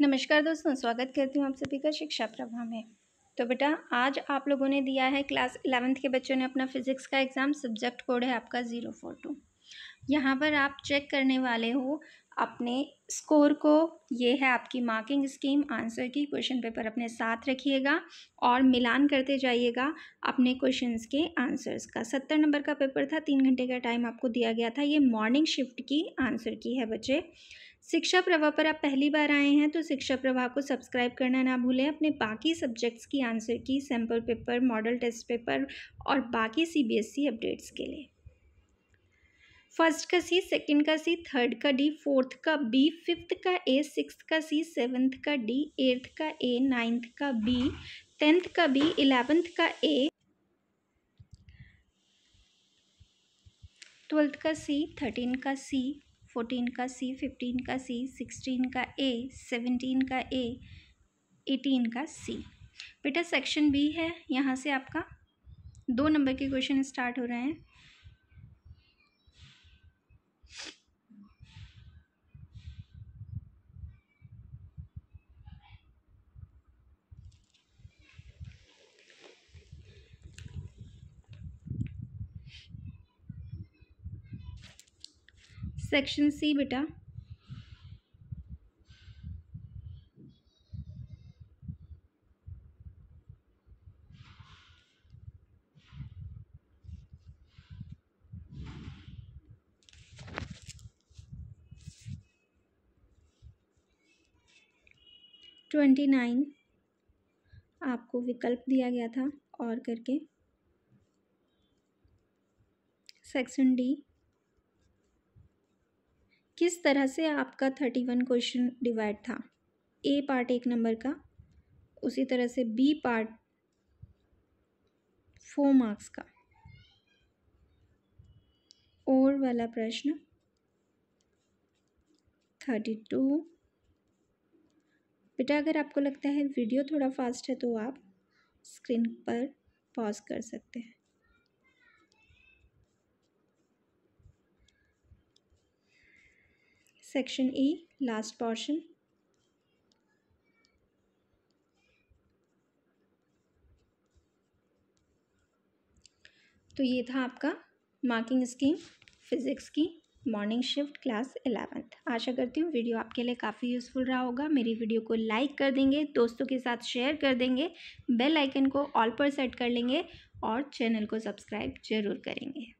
नमस्कार दोस्तों स्वागत करती हूँ आप सभी का शिक्षा प्रभाव में तो बेटा आज आप लोगों ने दिया है क्लास इलेवेंथ के बच्चों ने अपना फिजिक्स का एग्ज़ाम सब्जेक्ट कोड है आपका ज़ीरो फोर टू यहाँ पर आप चेक करने वाले हो अपने स्कोर को ये है आपकी marking scheme answer key question paper अपने साथ रखिएगा और मिलान करते जाइएगा अपने क्वेश्चंस के आंसर्स का सत्तर नंबर का पेपर था तीन घंटे का टाइम आपको दिया गया था ये मॉर्निंग शिफ्ट की आंसर की है बच्चे शिक्षा प्रवाह पर आप पहली बार आए हैं तो शिक्षा प्रवाह को सब्सक्राइब करना ना भूलें अपने बाकी सब्जेक्ट्स की answer key sample paper model test paper और बाकी सी अपडेट्स के लिए फर्स्ट का सी सेकंड का सी थर्ड का डी फोर्थ का बी फिफ्थ का ए सिक्स्थ का सी सेवन्थ का डी एट्थ का ए नाइन्थ का बी टेंथ का बी इलेवेंथ का ए ट्वेल्थ का सी थर्टीन का सी फोर्टीन का सी फिफ्टीन का सी सिक्सटीन का ए सेवनटीन का ए एटीन का सी बेटा सेक्शन बी है यहाँ से आपका दो नंबर के क्वेश्चन स्टार्ट हो रहे हैं सेक्शन सी बेटा ट्वेंटी नाइन आपको विकल्प दिया गया था और करके सेक्शन डी किस तरह से आपका थर्टी वन क्वेश्चन डिवाइड था ए पार्ट एक नंबर का उसी तरह से बी पार्ट फोर मार्क्स का और वाला प्रश्न थर्टी टू बेटा अगर आपको लगता है वीडियो थोड़ा फास्ट है तो आप स्क्रीन पर पॉज कर सकते हैं section E last portion तो ये था आपका मार्किंग स्कीम फिज़िक्स की मॉर्निंग शिफ्ट क्लास एलेवेंथ आशा करती हूँ वीडियो आपके लिए काफ़ी यूज़फुल रहा होगा मेरी वीडियो को लाइक कर देंगे दोस्तों के साथ शेयर कर देंगे बेल आइकन को ऑल पर सेट कर लेंगे और चैनल को सब्सक्राइब जरूर करेंगे